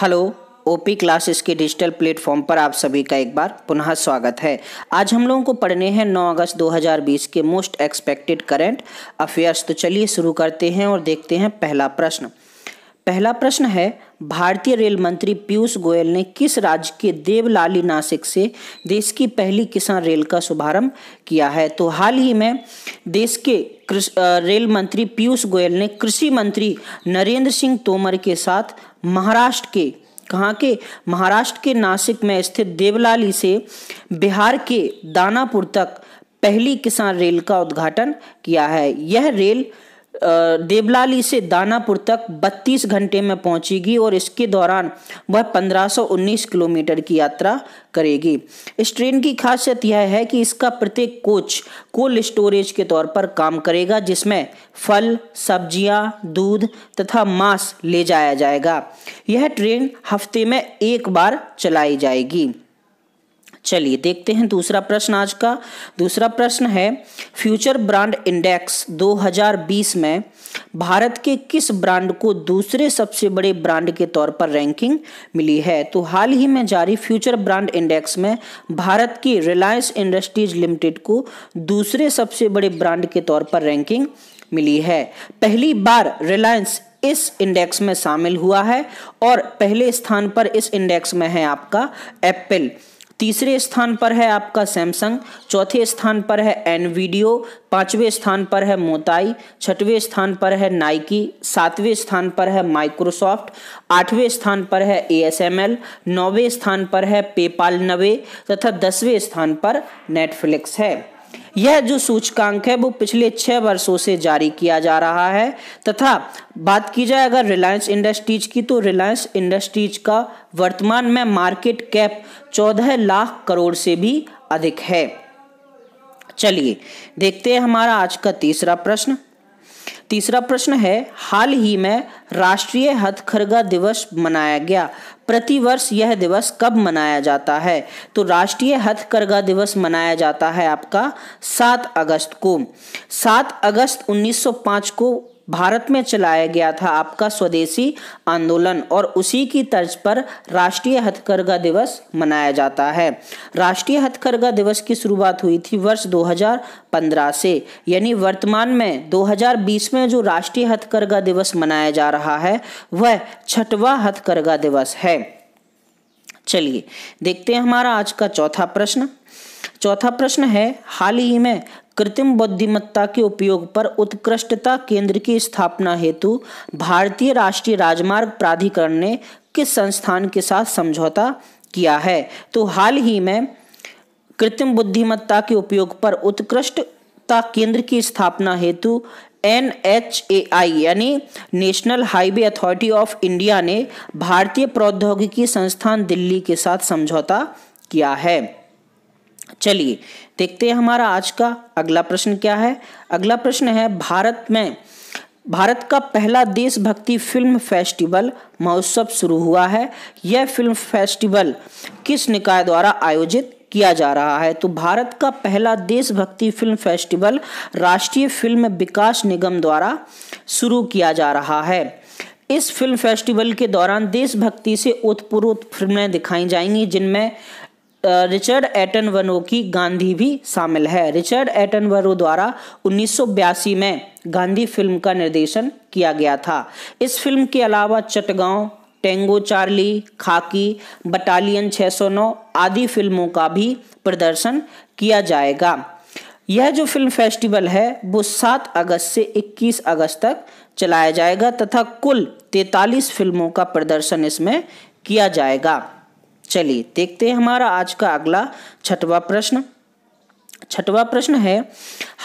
hello OP classes के digital platform पर आप सभी का एक बार पुनः स्वागत है आज हम लोगों को पढ़ने हैं 9 अगस्त 2020 के मोस्ट एक्सपेक्टेड करंट अफेयर्स तो चलिए शुरू करते हैं और देखते हैं पहला प्रश्न पहला प्रश्न है भारतीय रेल मंत्री पीयूष गोयल ने किस राज्य के देवलाली नासिक से देश की पहली किसान रेल का शुभारंभ किया है तो हाल ही में देश के रेल मंत्री पीयूष गोयल ने कृषि मंत्री नरेंद्र सिंह तोमर के साथ महाराष्ट्र के कहाँ के महाराष्ट्र के नासिक में स्थित देवलाली से बिहार के दानापुर तक पहली किसान रेल का उद्घाटन किया है यह रेल देवलाली से दानापुर तक 32 घंटे में पहुंचेगी और इसके दौरान वह 1519 किलोमीटर की यात्रा करेगी इस ट्रेन की खासियत यह है कि इसका प्रत्येक कोच कोल्ड स्टोरेज के तौर पर काम करेगा जिसमें फल सब्जियां, दूध तथा मांस ले जाया जाएगा यह ट्रेन हफ्ते में एक बार चलाई जाएगी चलिए देखते हैं दूसरा प्रश्न आज का दूसरा प्रश्न है फ्यूचर ब्रांड इंडेक्स 2020 में भारत के किस ब्रांड को दूसरे सबसे बड़े ब्रांड के तौर पर रैंकिंग मिली है तो हाल ही में जारी फ्यूचर ब्रांड इंडेक्स में भारत की रिलायंस इंडस्ट्रीज लिमिटेड को दूसरे सबसे बड़े ब्रांड के तौर पर रैंकिंग मिली है पहली बार रिलायंस इस इंडेक्स में शामिल हुआ है और पहले स्थान पर इस इंडेक्स में है आपका एप्पल तीसरे स्थान पर है आपका सैमसंग चौथे स्थान पर है एनवीडियो पांचवें स्थान पर है मोताई छठवें स्थान पर है नाइकी सातवें स्थान पर है माइक्रोसॉफ्ट आठवें स्थान पर है ए एस एम एल नौवें स्थान पर है पेपाल नवे तथा दसवें स्थान पर नेटफ्लिक्स है यह जो सूचकांक है वो पिछले छह वर्षों से जारी किया जा रहा है तथा बात की जाए अगर रिलायंस इंडस्ट्रीज की तो रिलायंस इंडस्ट्रीज का वर्तमान में मार्केट कैप चौदह लाख करोड़ से भी अधिक है चलिए देखते हैं हमारा आज का तीसरा प्रश्न तीसरा प्रश्न है हाल ही में राष्ट्रीय हथखरगा दिवस मनाया गया प्रतिवर्ष यह दिवस कब मनाया जाता है तो राष्ट्रीय हथकरघा दिवस मनाया जाता है आपका 7 अगस्त को 7 अगस्त 1905 को भारत में चलाया गया था आपका स्वदेशी आंदोलन और उसी की तर्ज पर राष्ट्रीय हथकरघा दिवस मनाया जाता है राष्ट्रीय हथकरघा दिवस की शुरुआत हुई थी वर्ष 2015 से यानी वर्तमान में 2020 में जो राष्ट्रीय हथकरघा दिवस मनाया जा रहा है वह छठवा हथकरघा दिवस है चलिए देखते हैं हमारा आज का चौथा प्रश्न चौथा प्रश्न है हाल ही में कृत्रिम बुद्धिमत्ता के उपयोग पर उत्कृष्टता केंद्र की स्थापना हेतु भारतीय राष्ट्रीय राजमार्ग प्राधिकरण ने किस संस्थान के साथ समझौता किया है तो हाल ही में कृत्रिम बुद्धिमत्ता के उपयोग पर उत्कृष्टता केंद्र की स्थापना हेतु एन एच ए आई यानी national highway authority of India ने भारतीय प्रौद्योगिकी संस्थान दिल्ली के साथ समझौता किया है चलिए देखते हैं हमारा आज का अगला प्रश्न क्या है अगला प्रश्न है भारत में भारत का पहला देशभक्ति फिल्म फेस्टिवल महोत्सव शुरू हुआ है यह फिल्म फेस्टिवल किस निकाय द्वारा आयोजित किया जा रहा है तो भारत का पहला देशभक्ति फिल्म फेस्टिवल राष्ट्रीय फिल्म विकास निगम द्वारा शुरू किया जा रहा है इस फिल्म फेस्टिवल के दौरान देशभक्ति से उत्पूर्व फिल्में दिखाई जाएंगी जिनमें रिचर्ड एटन वनो की गांधी भी शामिल है रिचर्ड एटन वनो द्वारा उन्नीस में गांधी फिल्म का निर्देशन किया गया था इस फिल्म के अलावा Chittagong Tango Charlie Khakee battalion 609 आदि फिल्मों का भी प्रदर्शन किया जाएगा यह जो फिल्म फेस्टिवल है वो 7 अगस्त से 21 अगस्त तक चलाया जाएगा तथा कुल 43 फिल्मों का प्रदर्शन इसमें किया जाएगा चलिए देखते हैं हमारा आज का अगला छठवा प्रश्न छठवा प्रश्न है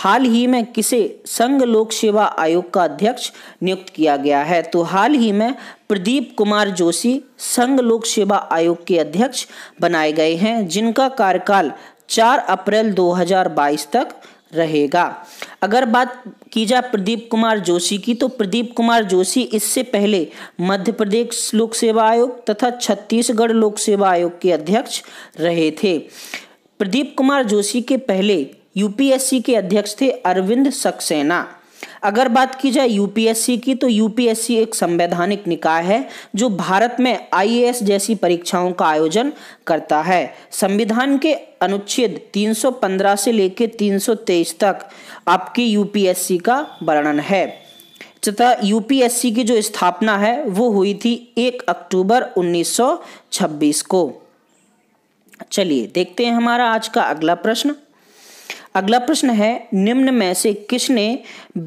हाल ही में किसे संघ लोक सेवा आयोग का अध्यक्ष नियुक्त किया गया है तो हाल ही में प्रदीप कुमार जोशी संघ लोक सेवा आयोग के अध्यक्ष बनाए गए हैं जिनका कार्यकाल 4 अप्रैल 2022 तक रहेगा अगर बात की जाए प्रदीप कुमार जोशी की तो प्रदीप कुमार जोशी इससे पहले मध्य प्रदेश लोक सेवा आयोग तथा छत्तीसगढ़ लोक सेवा आयोग के अध्यक्ष रहे थे प्रदीप कुमार जोशी के पहले यूपीएससी के अध्यक्ष थे अरविंद सक्सेना अगर बात की जाए यूपीएससी की तो यूपीएससी एक संवैधानिक निकाय है जो भारत में आईएएस जैसी परीक्षाओं का आयोजन करता है संविधान के अनुच्छेद 315 से लेकर 323 तक आपकी यूपीएससी का वर्णन है तथा यूपीएससी की जो स्थापना है वो हुई थी 1 अक्टूबर 1926 को चलिए देखते हैं हमारा आज का अगला प्रश्न अगला प्रश्न है निम्न में से किसने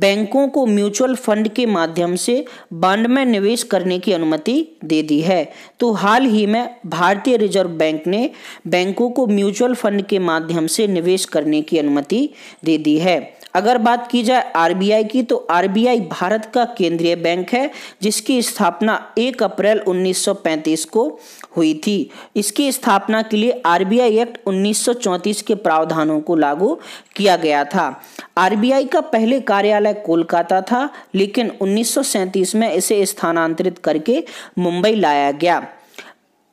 बैंकों को म्यूचुअल फंड के माध्यम से बांड में निवेश करने की अनुमति दे दी है तो हाल ही में भारतीय रिजर्व बैंक ने बैंकों को म्यूचुअल फंड के माध्यम से निवेश करने की अनुमति दे दी है अगर बात की जाए आरबीआई की तो आरबीआई भारत का केंद्रीय बैंक है जिसकी स्थापना 1 अप्रैल 1935 को हुई थी इसकी स्थापना के लिए आरबीआई एक्ट 1934 के प्रावधानों को लागू किया गया था आरबीआई का पहले कार्यालय कोलकाता था लेकिन 1937 में इसे स्थानांतरित करके मुंबई लाया गया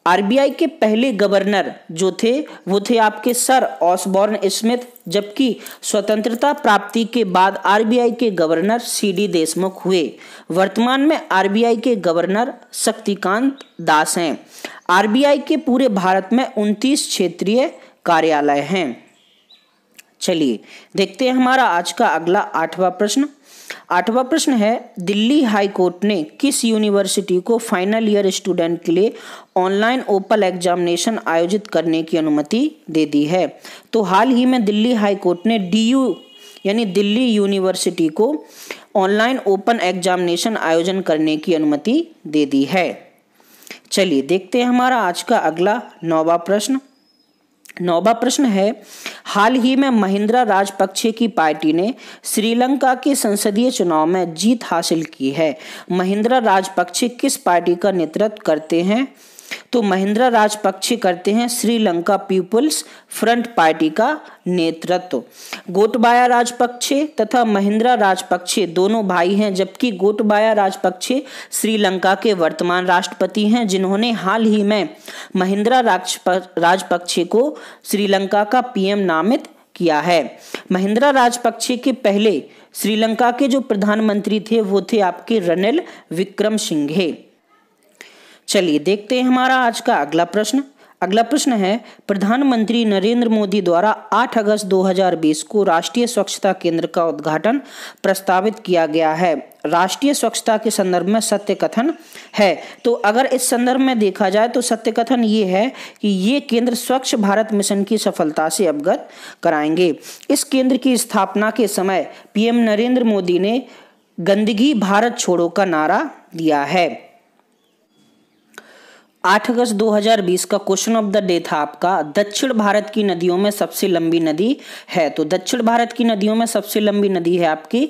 आरबीआई के पहले गवर्नर जो थे वो थे आपके सर ऑसबॉर्न स्मिथ जबकि स्वतंत्रता प्राप्ति के बाद आरबीआई के गवर्नर सीडी देशमुख हुए वर्तमान में आरबीआई के गवर्नर शक्तिकांत दास हैं आरबीआई के पूरे भारत में उनतीस क्षेत्रीय कार्यालय हैं चलिए देखते हैं हमारा आज का अगला आठवां प्रश्न आठवां प्रश्न है दिल्ली हाई कोर्ट ने किस यूनिवर्सिटी को फाइनल ईयर स्टूडेंट के लिए ऑनलाइन ओपन एग्जामिनेशन आयोजित करने की अनुमति दे दी है तो हाल ही में दिल्ली हाई कोर्ट ने डीयू यानी दिल्ली यूनिवर्सिटी को ऑनलाइन ओपन एग्जामिनेशन आयोजन करने की अनुमति दे दी है चलिए देखते हैं हमारा आज का अगला नौवा प्रश्न नौवा प्रश्न है हाल ही में महिंद्रा राजपक्षे की पार्टी ने श्रीलंका के संसदीय चुनाव में जीत हासिल की है महिंद्रा राजपक्षे किस पार्टी का नेतृत्व करते हैं तो महिंद्रा राजपक्षे करते हैं श्रीलंका पीपुल्स फ्रंट पार्टी का नेतृत्व गोटबाया राजपक्षे तथा महिंद्रा राजपक्षे दोनों भाई हैं जबकि गोटबाया राजपक्षे श्रीलंका के वर्तमान राष्ट्रपति हैं जिन्होंने हाल ही में महिंद्रा राजपक्षे को श्रीलंका का पीएम नामित किया है महिंद्रा राजपक्षे के पहले श्रीलंका के जो प्रधानमंत्री थे वो थे आपके रनिल विक्रम सिंघे चलिए देखते हैं हमारा आज का अगला प्रश्न अगला प्रश्न है प्रधानमंत्री नरेंद्र मोदी द्वारा 8 अगस्त 2020 को राष्ट्रीय स्वच्छता केंद्र का उद्घाटन प्रस्तावित किया गया है राष्ट्रीय स्वच्छता के संदर्भ में सत्य कथन है तो अगर इस संदर्भ में देखा जाए तो सत्य कथन ये है कि ये केंद्र स्वच्छ भारत मिशन की सफलता से अवगत कराएंगे इस केंद्र की स्थापना के समय पीएम नरेंद्र मोदी ने गंदगी भारत छोड़ो का नारा दिया है आठ अगस्त 2020 का क्वेश्चन ऑफ द डे था आपका दक्षिण भारत की नदियों में सबसे लंबी नदी है तो दक्षिण भारत की नदियों में सबसे लंबी नदी है आपकी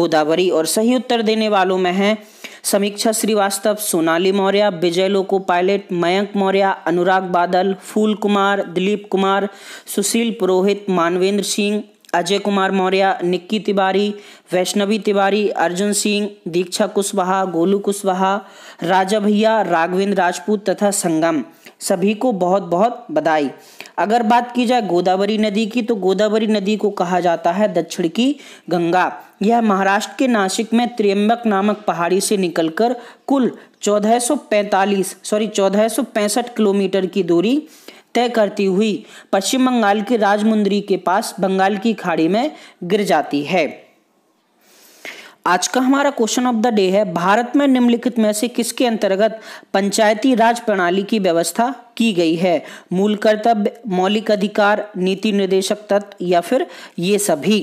गोदावरी और सही उत्तर देने वालों में है समीक्षा श्रीवास्तव सोनाली मौर्य विजय लोको पायलट मयंक मौर्य अनुराग बादल फूल कुमार दिलीप कुमार सुशील पुरोहित मानवेंद्र सिंह अजय कुमार मौर्य निक्की तिवारी वैष्णवी तिवारी अर्जुन सिंह दीक्षा कुशवाहा गोलू कुशवाहा राजा भैया राघवेंद्र राजपूत तथा संगम सभी को बहुत बहुत बधाई अगर बात की जाए गोदावरी नदी की तो गोदावरी नदी को कहा जाता है दक्षिण की गंगा यह महाराष्ट्र के नासिक में त्रियम्बक नामक पहाड़ी से निकलकर कुल 1445 सॉरी 1465 किलोमीटर की दूरी तय करती हुई पश्चिम बंगाल के राजमुंद्री के पास बंगाल की खाड़ी में गिर जाती है आज का हमारा क्वेश्चन ऑफ द डे है भारत में निम्नलिखित में से किसके अंतर्गत पंचायती राज प्रणाली की व्यवस्था की गई है मूल कर्तव्य मौलिक अधिकार नीति निर्देशक तत्व या फिर ये सभी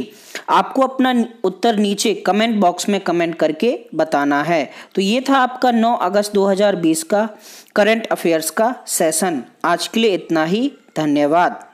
आपको अपना उत्तर नीचे कमेंट बॉक्स में कमेंट करके बताना है तो ये था आपका 9 अगस्त 2020 का करंट अफेयर्स का सेशन आज के लिए इतना ही धन्यवाद